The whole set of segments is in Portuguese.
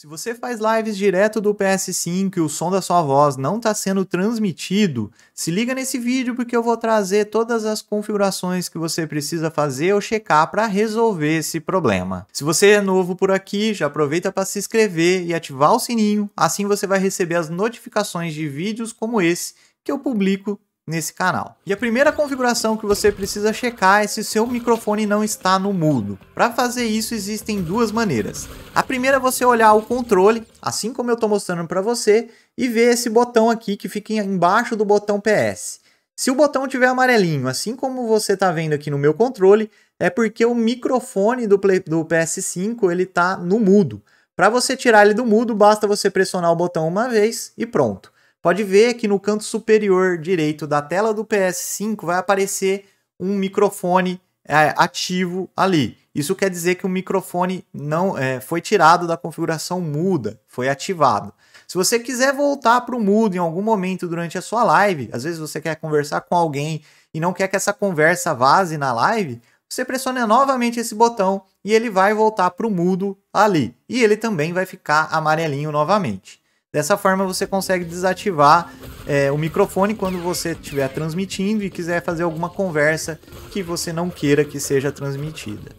Se você faz lives direto do PS5 e o som da sua voz não está sendo transmitido, se liga nesse vídeo porque eu vou trazer todas as configurações que você precisa fazer ou checar para resolver esse problema. Se você é novo por aqui, já aproveita para se inscrever e ativar o sininho, assim você vai receber as notificações de vídeos como esse que eu publico nesse canal. E a primeira configuração que você precisa checar é se seu microfone não está no mudo. Para fazer isso existem duas maneiras. A primeira é você olhar o controle, assim como eu estou mostrando para você, e ver esse botão aqui que fica embaixo do botão PS. Se o botão tiver amarelinho, assim como você está vendo aqui no meu controle, é porque o microfone do, Play, do PS5 ele está no mudo. Para você tirar ele do mudo, basta você pressionar o botão uma vez e pronto pode ver que no canto superior direito da tela do PS5 vai aparecer um microfone é, ativo ali. Isso quer dizer que o microfone não é, foi tirado da configuração muda, foi ativado. Se você quiser voltar para o mudo em algum momento durante a sua live, às vezes você quer conversar com alguém e não quer que essa conversa vaze na live, você pressiona novamente esse botão e ele vai voltar para o mudo ali. E ele também vai ficar amarelinho novamente. Dessa forma você consegue desativar é, o microfone quando você estiver transmitindo e quiser fazer alguma conversa que você não queira que seja transmitida.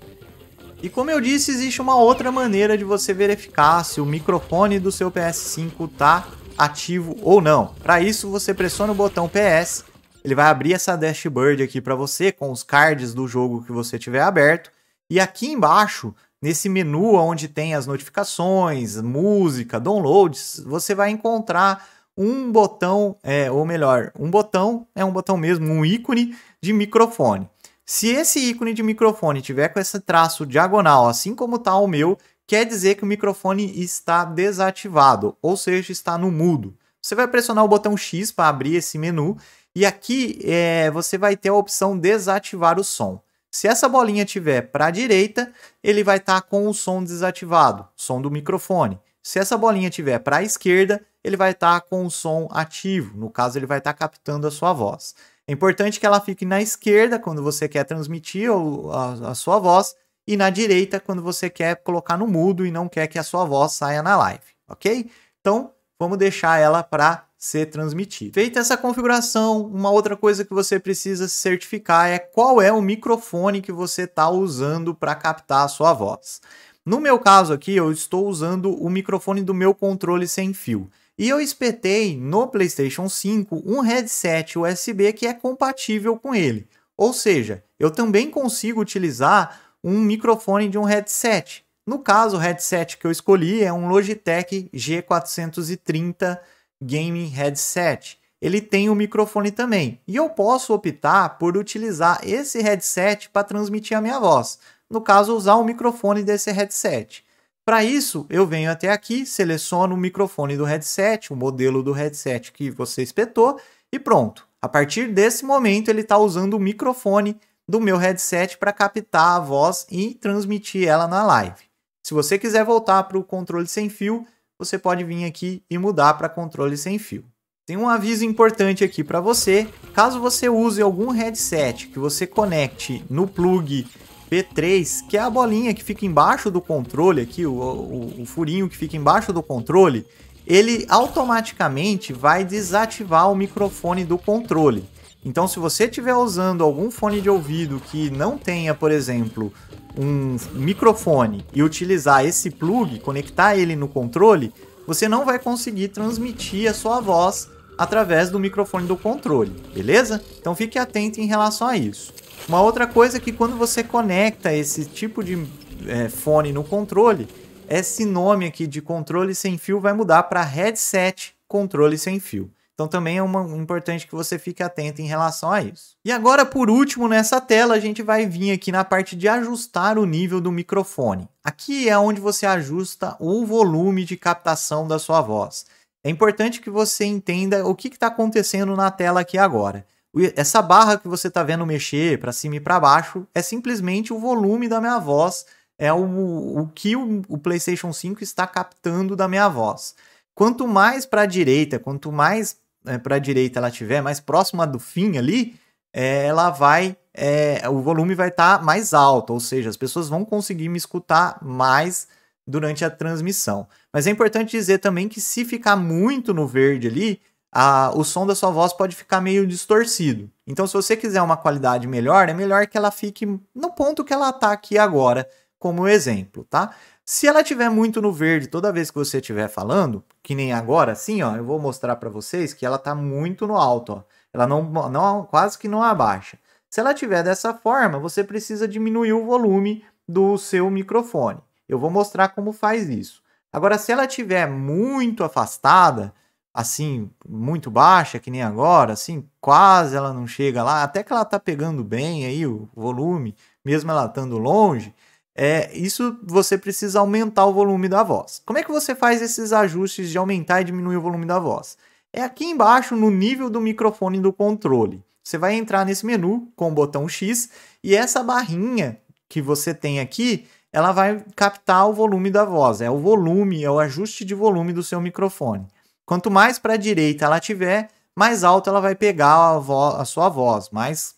E como eu disse, existe uma outra maneira de você verificar se o microfone do seu PS5 está ativo ou não. Para isso, você pressiona o botão PS, ele vai abrir essa dashboard aqui para você com os cards do jogo que você tiver aberto. E aqui embaixo Nesse menu onde tem as notificações, música, downloads, você vai encontrar um botão, é, ou melhor, um botão é um botão mesmo, um ícone de microfone. Se esse ícone de microfone tiver com esse traço diagonal, assim como está o meu, quer dizer que o microfone está desativado, ou seja, está no mudo. Você vai pressionar o botão X para abrir esse menu e aqui é, você vai ter a opção desativar o som. Se essa bolinha tiver para a direita, ele vai estar tá com o som desativado, som do microfone. Se essa bolinha tiver para a esquerda, ele vai estar tá com o som ativo, no caso ele vai estar tá captando a sua voz. É importante que ela fique na esquerda quando você quer transmitir a, a sua voz e na direita quando você quer colocar no mudo e não quer que a sua voz saia na live, ok? Então, vamos deixar ela para ser transmitido. Feita essa configuração, uma outra coisa que você precisa certificar é qual é o microfone que você está usando para captar a sua voz. No meu caso aqui, eu estou usando o microfone do meu controle sem fio. E eu espetei no PlayStation 5 um headset USB que é compatível com ele. Ou seja, eu também consigo utilizar um microfone de um headset. No caso, o headset que eu escolhi é um Logitech G430 gaming headset. Ele tem um microfone também, e eu posso optar por utilizar esse headset para transmitir a minha voz. No caso, usar o microfone desse headset. Para isso, eu venho até aqui, seleciono o microfone do headset, o modelo do headset que você espetou, e pronto. A partir desse momento, ele está usando o microfone do meu headset para captar a voz e transmitir ela na live. Se você quiser voltar para o controle sem fio, você pode vir aqui e mudar para controle sem fio. Tem um aviso importante aqui para você, caso você use algum headset que você conecte no plug P3, que é a bolinha que fica embaixo do controle aqui, o, o, o furinho que fica embaixo do controle, ele automaticamente vai desativar o microfone do controle. Então, se você estiver usando algum fone de ouvido que não tenha, por exemplo, um microfone e utilizar esse plug, conectar ele no controle, você não vai conseguir transmitir a sua voz através do microfone do controle, beleza? Então fique atento em relação a isso. Uma outra coisa é que quando você conecta esse tipo de é, fone no controle, esse nome aqui de controle sem fio vai mudar para headset controle sem fio. Então também é uma, importante que você fique atento em relação a isso. E agora, por último, nessa tela, a gente vai vir aqui na parte de ajustar o nível do microfone. Aqui é onde você ajusta o volume de captação da sua voz. É importante que você entenda o que está acontecendo na tela aqui agora. Essa barra que você está vendo mexer para cima e para baixo é simplesmente o volume da minha voz, é o, o que o, o PlayStation 5 está captando da minha voz. Quanto mais para a direita, quanto mais é, né, para a direita ela estiver mais próxima do fim ali, é, ela vai. É, o volume vai estar tá mais alto, ou seja, as pessoas vão conseguir me escutar mais durante a transmissão. Mas é importante dizer também que se ficar muito no verde ali, a, o som da sua voz pode ficar meio distorcido. Então, se você quiser uma qualidade melhor, é melhor que ela fique no ponto que ela está aqui agora, como exemplo, tá? Se ela tiver muito no verde toda vez que você estiver falando, que nem agora, assim, ó, eu vou mostrar para vocês que ela tá muito no alto, ó. Ela não, não quase que não abaixa. Se ela tiver dessa forma, você precisa diminuir o volume do seu microfone. Eu vou mostrar como faz isso. Agora, se ela tiver muito afastada, assim, muito baixa, que nem agora, assim, quase ela não chega lá, até que ela tá pegando bem aí o volume, mesmo ela estando longe, é, isso você precisa aumentar o volume da voz. Como é que você faz esses ajustes de aumentar e diminuir o volume da voz? É aqui embaixo no nível do microfone do controle. Você vai entrar nesse menu com o botão X e essa barrinha que você tem aqui, ela vai captar o volume da voz. É o volume, é o ajuste de volume do seu microfone. Quanto mais para a direita ela tiver, mais alto ela vai pegar a, a sua voz, mais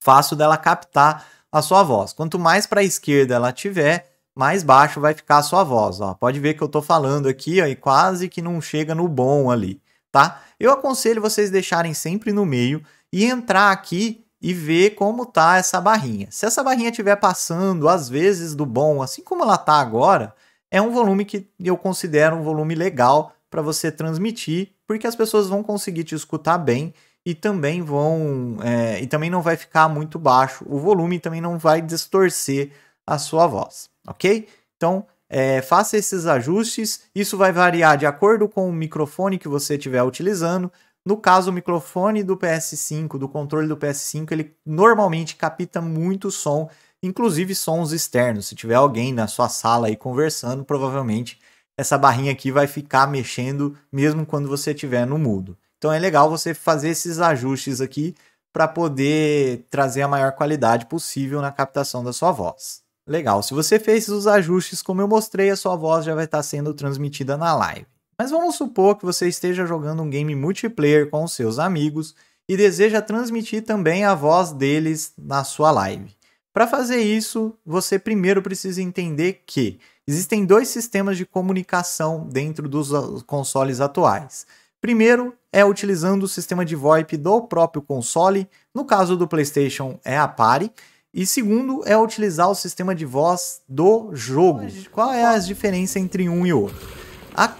fácil dela captar a sua voz. Quanto mais para a esquerda ela tiver, mais baixo vai ficar a sua voz. Ó. Pode ver que eu estou falando aqui ó, e quase que não chega no bom ali, tá? Eu aconselho vocês deixarem sempre no meio e entrar aqui e ver como tá essa barrinha. Se essa barrinha estiver passando, às vezes, do bom, assim como ela tá agora, é um volume que eu considero um volume legal para você transmitir, porque as pessoas vão conseguir te escutar bem e também vão é, e também não vai ficar muito baixo o volume também não vai distorcer a sua voz ok então é, faça esses ajustes isso vai variar de acordo com o microfone que você estiver utilizando no caso o microfone do PS5 do controle do PS5 ele normalmente capta muito som inclusive sons externos se tiver alguém na sua sala aí conversando provavelmente essa barrinha aqui vai ficar mexendo mesmo quando você estiver no mudo então é legal você fazer esses ajustes aqui para poder trazer a maior qualidade possível na captação da sua voz. Legal, se você fez os ajustes como eu mostrei, a sua voz já vai estar sendo transmitida na live. Mas vamos supor que você esteja jogando um game multiplayer com os seus amigos e deseja transmitir também a voz deles na sua live. Para fazer isso, você primeiro precisa entender que existem dois sistemas de comunicação dentro dos ah, consoles atuais. Primeiro é utilizando o sistema de VoIP do próprio console, no caso do PlayStation é a Pari, e segundo é utilizar o sistema de voz do jogo. Qual é a é? diferença entre um e outro?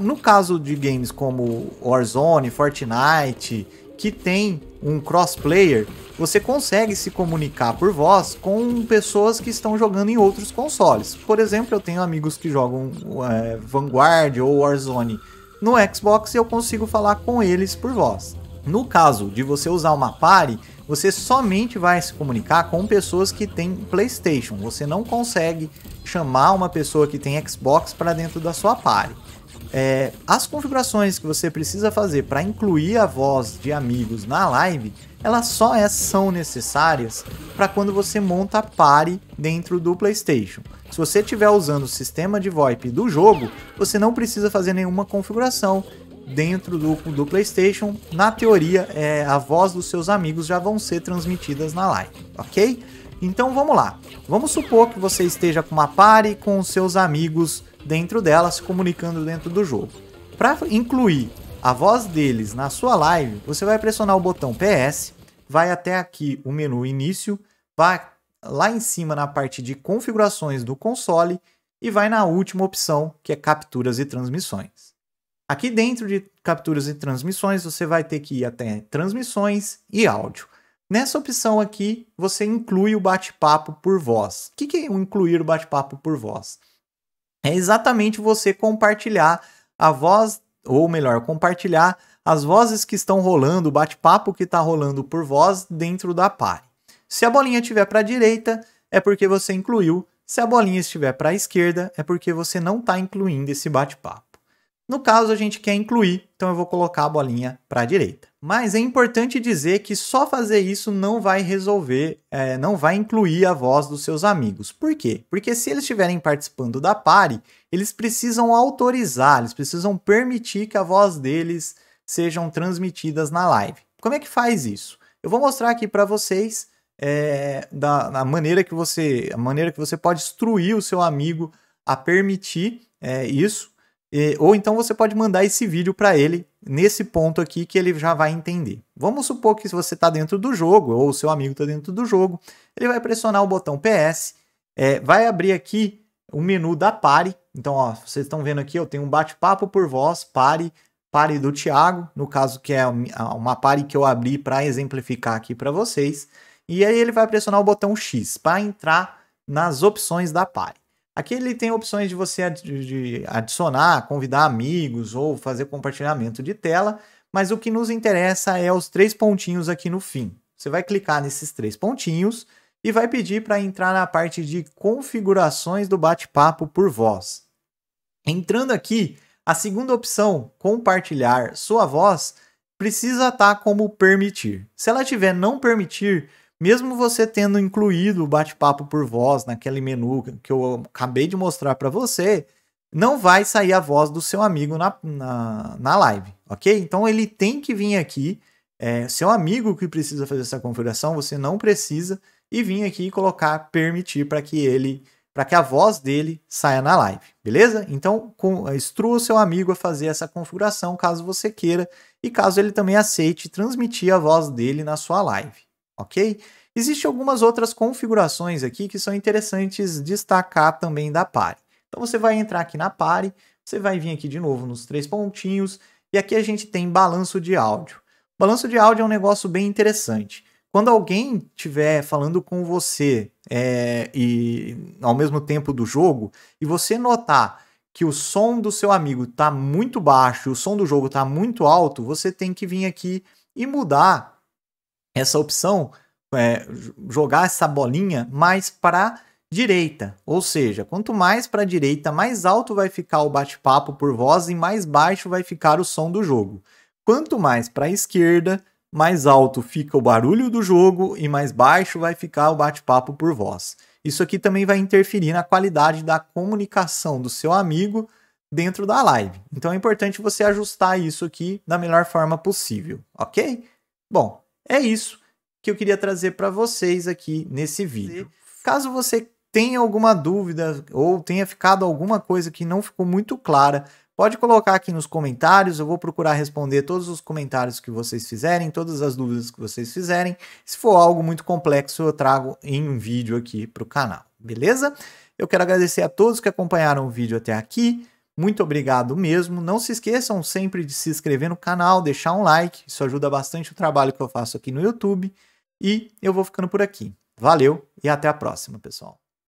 No caso de games como Warzone, Fortnite, que tem um crossplayer, você consegue se comunicar por voz com pessoas que estão jogando em outros consoles. Por exemplo, eu tenho amigos que jogam é, Vanguard ou Warzone no Xbox eu consigo falar com eles por voz. No caso de você usar uma pare, você somente vai se comunicar com pessoas que têm PlayStation. Você não consegue chamar uma pessoa que tem Xbox para dentro da sua pare. É, as configurações que você precisa fazer para incluir a voz de amigos na live elas só é, são necessárias para quando você monta a pare dentro do PlayStation. Se você estiver usando o sistema de VoIP do jogo, você não precisa fazer nenhuma configuração dentro do, do PlayStation. Na teoria, é, a voz dos seus amigos já vão ser transmitidas na live, ok? Então vamos lá. Vamos supor que você esteja com uma pare com seus amigos dentro dela, se comunicando dentro do jogo. Para incluir a voz deles na sua live, você vai pressionar o botão PS, vai até aqui o menu início, vai lá em cima na parte de configurações do console e vai na última opção, que é capturas e transmissões. Aqui dentro de capturas e transmissões, você vai ter que ir até transmissões e áudio. Nessa opção aqui, você inclui o bate-papo por voz. O que é incluir o bate-papo por voz? É exatamente você compartilhar a voz ou melhor, compartilhar as vozes que estão rolando, o bate-papo que está rolando por voz dentro da pare. Se a bolinha estiver para a direita, é porque você incluiu. Se a bolinha estiver para a esquerda, é porque você não está incluindo esse bate-papo. No caso, a gente quer incluir, então eu vou colocar a bolinha para a direita. Mas é importante dizer que só fazer isso não vai resolver, é, não vai incluir a voz dos seus amigos. Por quê? Porque se eles estiverem participando da pare, eles precisam autorizar, eles precisam permitir que a voz deles sejam transmitidas na live. Como é que faz isso? Eu vou mostrar aqui para vocês é, da, da, maneira que você, a maneira que você pode instruir o seu amigo a permitir é, isso e, ou então você pode mandar esse vídeo para ele nesse ponto aqui que ele já vai entender. Vamos supor que se você está dentro do jogo, ou seu amigo está dentro do jogo, ele vai pressionar o botão PS, é, vai abrir aqui o menu da pare. Então, ó, vocês estão vendo aqui, eu tenho um bate-papo por voz, pare, pare do Thiago, no caso que é uma pare que eu abri para exemplificar aqui para vocês. E aí ele vai pressionar o botão X para entrar nas opções da pare. Aqui ele tem opções de você de adicionar, convidar amigos ou fazer compartilhamento de tela, mas o que nos interessa é os três pontinhos aqui no fim. Você vai clicar nesses três pontinhos e vai pedir para entrar na parte de configurações do bate-papo por voz. Entrando aqui, a segunda opção, compartilhar sua voz, precisa estar tá como permitir. Se ela tiver não permitir, mesmo você tendo incluído o bate-papo por voz naquele menu que eu acabei de mostrar para você, não vai sair a voz do seu amigo na, na, na live, ok? Então ele tem que vir aqui, é, seu amigo que precisa fazer essa configuração, você não precisa, e vir aqui e colocar permitir para que ele para que a voz dele saia na live, beleza? Então, com, instrua o seu amigo a fazer essa configuração caso você queira e caso ele também aceite transmitir a voz dele na sua live ok? Existem algumas outras configurações aqui que são interessantes destacar também da pare. Então você vai entrar aqui na pare, você vai vir aqui de novo nos três pontinhos, e aqui a gente tem balanço de áudio. Balanço de áudio é um negócio bem interessante. Quando alguém estiver falando com você é, e ao mesmo tempo do jogo, e você notar que o som do seu amigo está muito baixo e o som do jogo está muito alto, você tem que vir aqui e mudar essa opção é, jogar essa bolinha mais para direita, ou seja, quanto mais para a direita, mais alto vai ficar o bate-papo por voz e mais baixo vai ficar o som do jogo. Quanto mais para a esquerda, mais alto fica o barulho do jogo e mais baixo vai ficar o bate-papo por voz. Isso aqui também vai interferir na qualidade da comunicação do seu amigo dentro da live. Então é importante você ajustar isso aqui da melhor forma possível, ok? Bom, é isso que eu queria trazer para vocês aqui nesse vídeo. Caso você tenha alguma dúvida ou tenha ficado alguma coisa que não ficou muito clara, pode colocar aqui nos comentários, eu vou procurar responder todos os comentários que vocês fizerem, todas as dúvidas que vocês fizerem. Se for algo muito complexo, eu trago em um vídeo aqui para o canal, beleza? Eu quero agradecer a todos que acompanharam o vídeo até aqui. Muito obrigado mesmo. Não se esqueçam sempre de se inscrever no canal, deixar um like, isso ajuda bastante o trabalho que eu faço aqui no YouTube. E eu vou ficando por aqui. Valeu e até a próxima, pessoal.